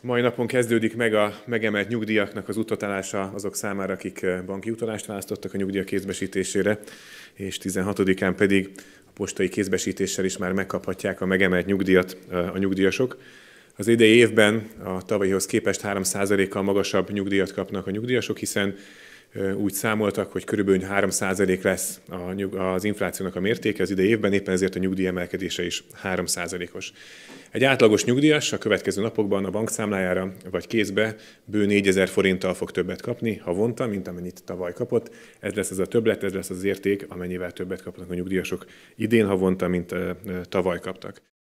Mai napon kezdődik meg a megemelt nyugdíjaknak az utatálása azok számára, akik eh, banki utalást választottak a nyugdíjak kézbesítésére, és 16-án pedig a postai kézbesítéssel is már megkaphatják a megemelt nyugdíjat eh, a nyugdíjasok. Az idei évben a tavalyihoz képest 3%-kal magasabb nyugdíjat kapnak a nyugdíjasok, hiszen úgy számoltak, hogy körülbelül 3% lesz az inflációnak a mértéke az idei évben, éppen ezért a nyugdíj emelkedése is 3%-os. Egy átlagos nyugdíjas a következő napokban a bankszámlájára vagy kézbe bő 4000 forinttal fog többet kapni ha vonta, mint amennyit tavaly kapott. Ez lesz az a többlet, ez lesz az érték, amennyivel többet kapnak a nyugdíjasok idén havonta, mint tavaly kaptak.